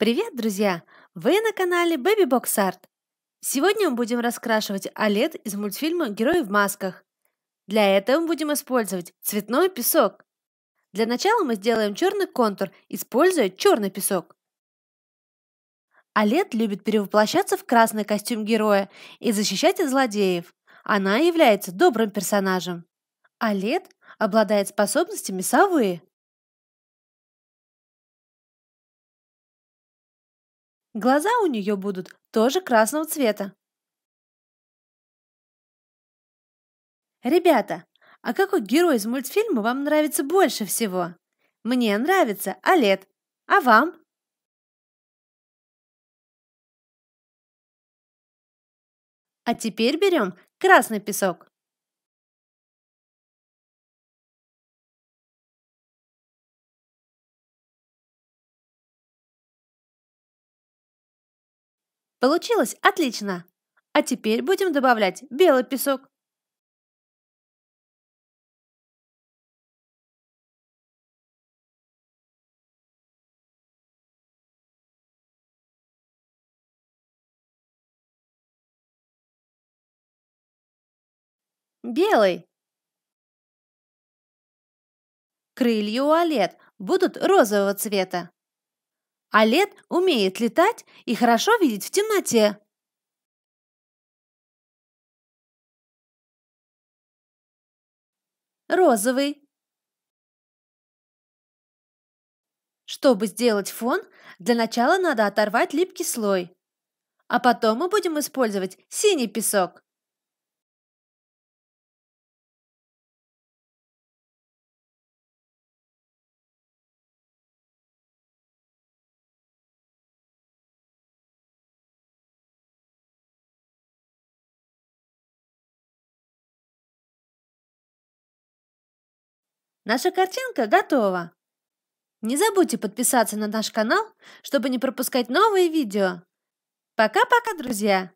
Привет, друзья! Вы на канале Baby Box Art. Сегодня мы будем раскрашивать OLED из мультфильма «Герои в масках». Для этого мы будем использовать цветной песок. Для начала мы сделаем черный контур, используя черный песок. OLED любит перевоплощаться в красный костюм героя и защищать от злодеев. Она является добрым персонажем. OLED обладает способностями совы. Глаза у нее будут тоже красного цвета. Ребята, а какой герой из мультфильма вам нравится больше всего? Мне нравится Олет. А вам? А теперь берем красный песок. Получилось отлично. А теперь будем добавлять белый песок. Белый. Крылья у Олет будут розового цвета а Лет умеет летать и хорошо видеть в темноте. Розовый. Чтобы сделать фон, для начала надо оторвать липкий слой. А потом мы будем использовать синий песок. Наша картинка готова. Не забудьте подписаться на наш канал, чтобы не пропускать новые видео. Пока-пока, друзья!